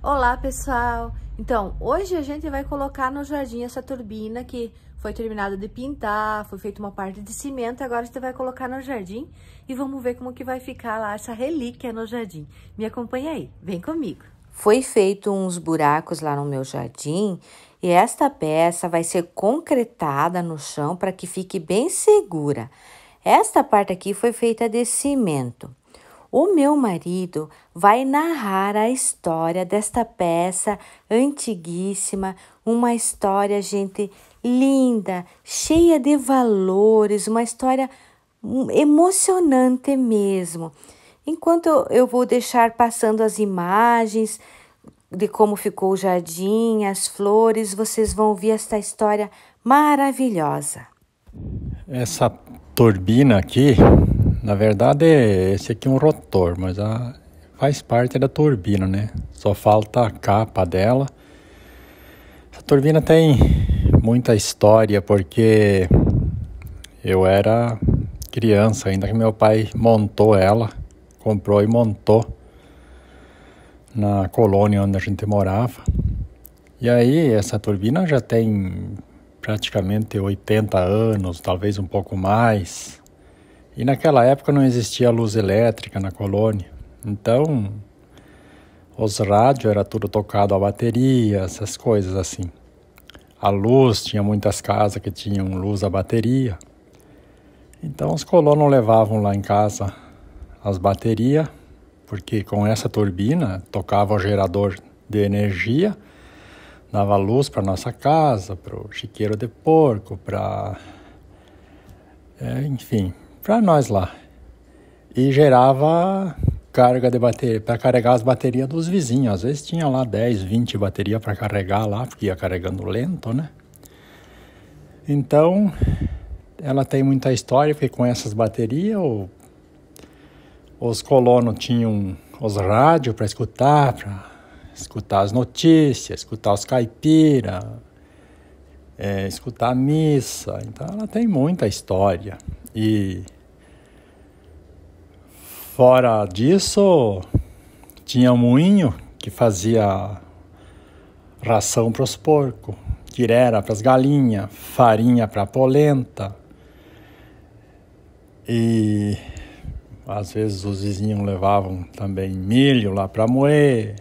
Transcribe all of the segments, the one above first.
Olá pessoal! Então, hoje a gente vai colocar no jardim essa turbina que foi terminada de pintar, foi feita uma parte de cimento, agora você vai colocar no jardim e vamos ver como que vai ficar lá essa relíquia no jardim. Me acompanha aí, vem comigo! Foi feito uns buracos lá no meu jardim e esta peça vai ser concretada no chão para que fique bem segura. Esta parte aqui foi feita de cimento. O meu marido vai narrar a história desta peça antiguíssima, uma história, gente, linda, cheia de valores, uma história hum, emocionante mesmo. Enquanto eu vou deixar passando as imagens de como ficou o jardim, as flores, vocês vão ver esta história maravilhosa. Essa turbina aqui na verdade, esse aqui é um rotor, mas a, faz parte da turbina, né? Só falta a capa dela. A turbina tem muita história porque eu era criança ainda que meu pai montou ela, comprou e montou na colônia onde a gente morava. E aí essa turbina já tem praticamente 80 anos, talvez um pouco mais. E naquela época não existia luz elétrica na colônia. Então, os rádios era tudo tocado a bateria, essas coisas assim. A luz, tinha muitas casas que tinham luz a bateria. Então os colonos levavam lá em casa as baterias, porque com essa turbina tocava o gerador de energia, dava luz para nossa casa, para o chiqueiro de porco, para. É, enfim, para nós lá. E gerava carga de bateria, para carregar as baterias dos vizinhos. Às vezes tinha lá 10, 20 baterias para carregar lá, porque ia carregando lento, né? Então, ela tem muita história, porque com essas baterias o, os colonos tinham os rádios para escutar, para escutar as notícias, escutar os caipiras, é, escutar a missa. Então ela tem muita história. E Fora disso, tinha um moinho que fazia ração para os porcos, tirera para as galinhas, farinha para a polenta. E às vezes os vizinhos levavam também milho lá para moer.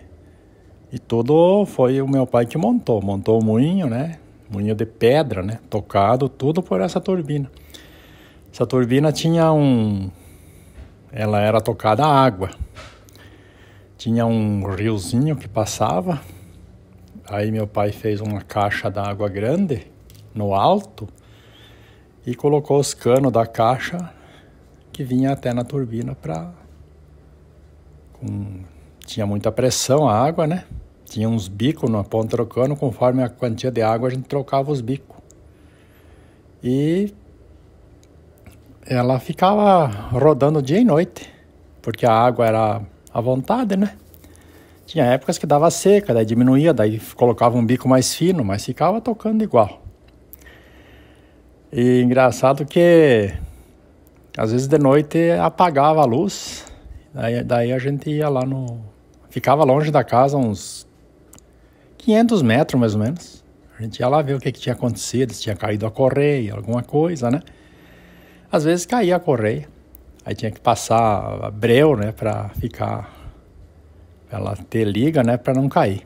E tudo foi o meu pai que montou, montou o moinho, né? Moinho de pedra, né? Tocado tudo por essa turbina. Essa turbina tinha um ela era tocada à água. Tinha um riozinho que passava. Aí meu pai fez uma caixa d'água grande no alto e colocou os canos da caixa que vinha até na turbina para com... tinha muita pressão a água, né? Tinha uns bicos na ponta do cano, conforme a quantia de água a gente trocava os bicos. E ela ficava rodando dia e noite, porque a água era à vontade, né? Tinha épocas que dava seca, daí diminuía, daí colocava um bico mais fino, mas ficava tocando igual. E engraçado que às vezes de noite apagava a luz, daí, daí a gente ia lá no. Ficava longe da casa uns 500 metros mais ou menos. A gente ia lá ver o que, que tinha acontecido, se tinha caído a correia, alguma coisa, né? Às vezes caía a correia, aí tinha que passar a breu, né, para ficar ela ter liga, né, para não cair.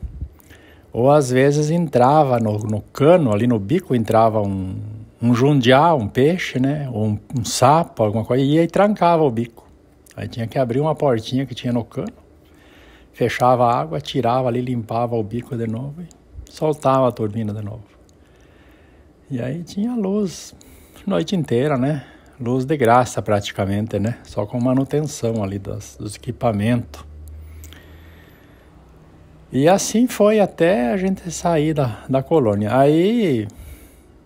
Ou às vezes entrava no, no cano, ali no bico entrava um, um jundiá, um peixe, né, ou um, um sapo, alguma coisa, e aí trancava o bico. Aí tinha que abrir uma portinha que tinha no cano, fechava a água, tirava ali, limpava o bico de novo e soltava a turbina de novo. E aí tinha luz noite inteira, né? luz de graça praticamente, né? Só com manutenção ali dos, dos equipamentos. E assim foi até a gente sair da, da colônia. Aí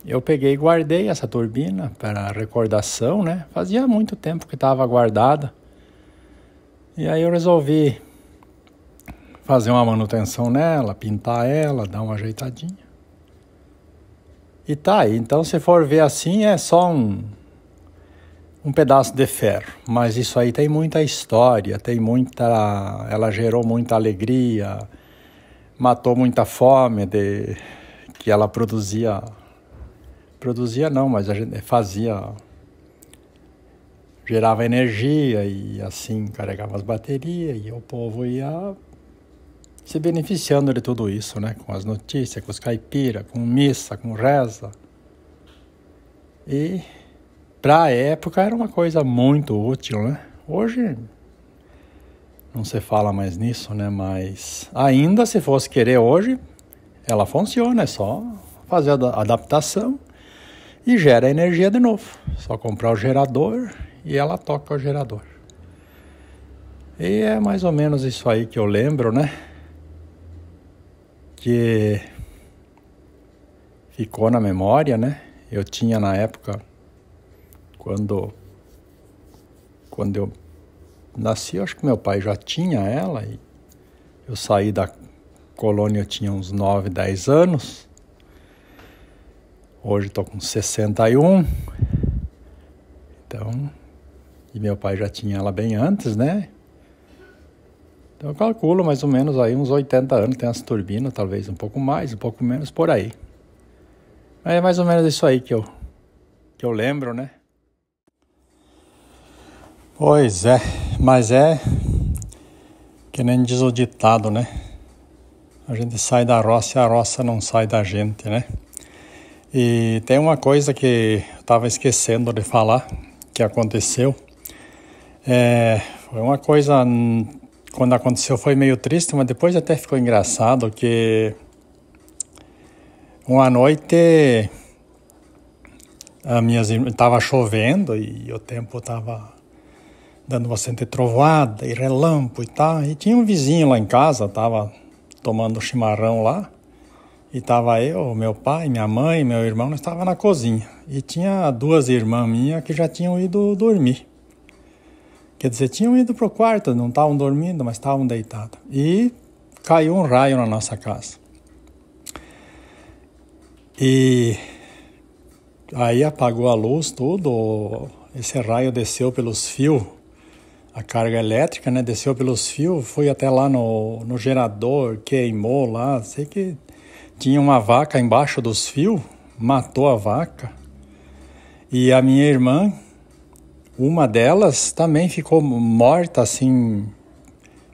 eu peguei e guardei essa turbina para recordação, né? Fazia muito tempo que estava guardada. E aí eu resolvi fazer uma manutenção nela, pintar ela, dar uma ajeitadinha. E tá aí. Então, se for ver assim, é só um, um pedaço de ferro, mas isso aí tem muita história, tem muita, ela gerou muita alegria, matou muita fome de que ela produzia, produzia não, mas a gente fazia, gerava energia e assim carregava as baterias e o povo ia se beneficiando de tudo isso, né, com as notícias, com os caipiras, com missa, com reza e para a época era uma coisa muito útil, né? Hoje não se fala mais nisso, né? Mas ainda se fosse querer hoje, ela funciona, é só fazer a adaptação e gera energia de novo. Só comprar o gerador e ela toca o gerador. E é mais ou menos isso aí que eu lembro, né? Que ficou na memória, né? Eu tinha na época quando, quando eu nasci, eu acho que meu pai já tinha ela e eu saí da colônia, eu tinha uns 9, 10 anos. Hoje estou com 61. Então, e meu pai já tinha ela bem antes, né? Então eu calculo mais ou menos aí uns 80 anos, tem as turbinas, talvez um pouco mais, um pouco menos, por aí. Mas é mais ou menos isso aí que eu, que eu lembro, né? Pois é, mas é que nem diz o ditado, né? A gente sai da roça e a roça não sai da gente, né? E tem uma coisa que eu estava esquecendo de falar que aconteceu. É, foi uma coisa hum, quando aconteceu foi meio triste, mas depois até ficou engraçado que uma noite a minha estava chovendo e o tempo estava dando bastante trovada e relâmpago e tal. E tinha um vizinho lá em casa, tava tomando chimarrão lá. E tava eu, meu pai, minha mãe, meu irmão, nós estava na cozinha. E tinha duas irmãs minhas que já tinham ido dormir. Quer dizer, tinham ido pro quarto, não estavam dormindo, mas estavam deitadas. E caiu um raio na nossa casa. E aí apagou a luz, tudo. Esse raio desceu pelos fios a carga elétrica, né? Desceu pelos fios, foi até lá no, no gerador, queimou lá. Sei que tinha uma vaca embaixo dos fios, matou a vaca. E a minha irmã, uma delas, também ficou morta assim.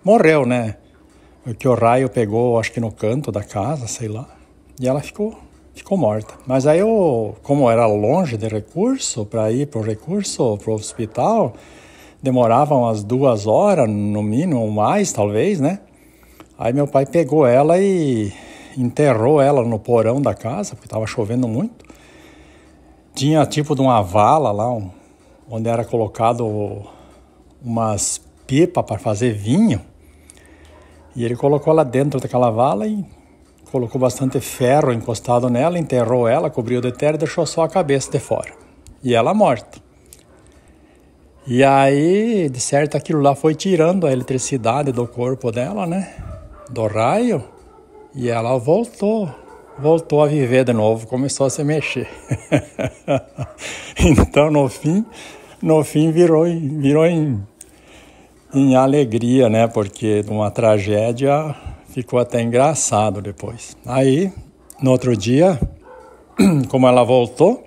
Morreu, né? Que o raio pegou, acho que no canto da casa, sei lá. E ela ficou ficou morta. Mas aí eu, como era longe de recurso, para ir para o recurso, para o hospital, demoravam umas duas horas, no mínimo, mais talvez, né? Aí meu pai pegou ela e enterrou ela no porão da casa, porque estava chovendo muito. Tinha tipo de uma vala lá, um, onde era colocado umas pipas para fazer vinho. E ele colocou ela dentro daquela vala e colocou bastante ferro encostado nela, enterrou ela, cobriu de terra e deixou só a cabeça de fora. E ela morta. E aí, de certo, aquilo lá foi tirando a eletricidade do corpo dela, né? Do raio. E ela voltou, voltou a viver de novo, começou a se mexer. então, no fim, no fim virou, virou em, em alegria, né? Porque de uma tragédia ficou até engraçado depois. Aí, no outro dia, como ela voltou,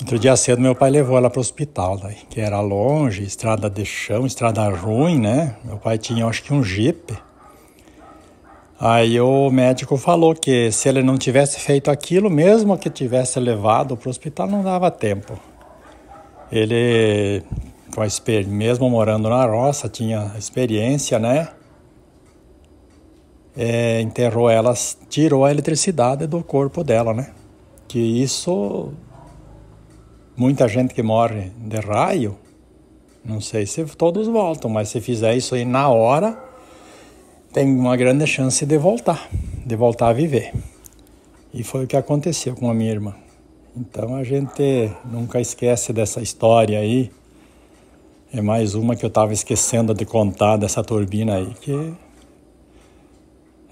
Outro dia cedo meu pai levou ela para o hospital, daí, que era longe, estrada de chão, estrada ruim, né? Meu pai tinha acho que um Jeep. Aí o médico falou que se ele não tivesse feito aquilo, mesmo que tivesse levado para o hospital, não dava tempo. Ele, com a mesmo morando na roça, tinha experiência, né? É, enterrou ela, tirou a eletricidade do corpo dela, né? Que isso muita gente que morre de raio, não sei se todos voltam, mas se fizer isso aí na hora, tem uma grande chance de voltar, de voltar a viver. E foi o que aconteceu com a minha irmã. Então a gente nunca esquece dessa história aí. É mais uma que eu estava esquecendo de contar dessa turbina aí, que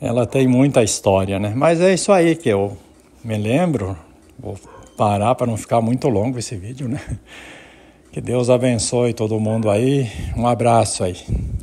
ela tem muita história, né? Mas é isso aí que eu me lembro. Vou parar para não ficar muito longo esse vídeo, né? Que Deus abençoe todo mundo aí. Um abraço aí.